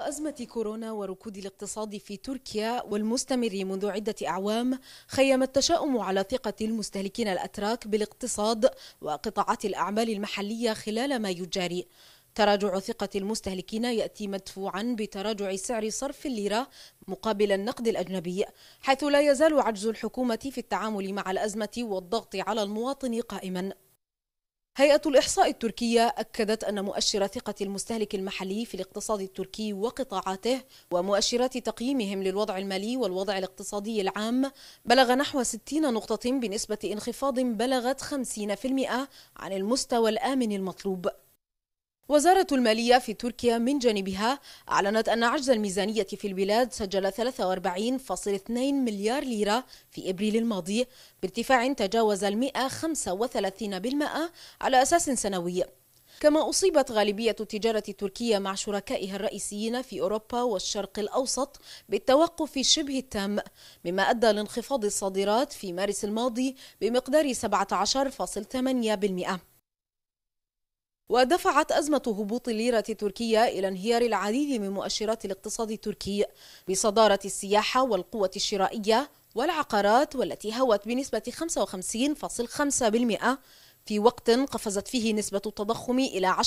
أزمة كورونا وركود الاقتصاد في تركيا والمستمر منذ عدة أعوام خيم التشاؤم على ثقة المستهلكين الأتراك بالاقتصاد وقطاعات الأعمال المحلية خلال ما يجاري تراجع ثقة المستهلكين يأتي مدفوعا بتراجع سعر صرف الليرة مقابل النقد الأجنبي حيث لا يزال عجز الحكومة في التعامل مع الأزمة والضغط على المواطن قائما هيئة الإحصاء التركية أكدت أن مؤشر ثقة المستهلك المحلي في الاقتصاد التركي وقطاعاته ومؤشرات تقييمهم للوضع المالي والوضع الاقتصادي العام بلغ نحو 60 نقطة بنسبة انخفاض بلغت 50% عن المستوى الآمن المطلوب وزارة المالية في تركيا من جانبها أعلنت أن عجز الميزانية في البلاد سجل 43.2 مليار ليرة في إبريل الماضي بارتفاع تجاوز ال 135% على أساس سنوي كما أصيبت غالبية التجارة التركية مع شركائها الرئيسيين في أوروبا والشرق الأوسط بالتوقف شبه التام مما أدى لانخفاض الصادرات في مارس الماضي بمقدار 17.8% ودفعت أزمة هبوط الليرة التركية إلى انهيار العديد من مؤشرات الاقتصاد التركي بصدارة السياحة والقوة الشرائية والعقارات والتي هوت بنسبة 55.5% في وقت قفزت فيه نسبة التضخم إلى 10.97%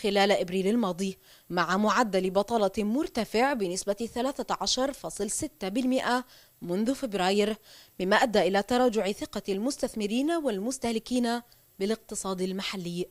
خلال إبريل الماضي مع معدل بطالة مرتفع بنسبة 13.6% منذ فبراير مما أدى إلى تراجع ثقة المستثمرين والمستهلكين بالاقتصاد المحلي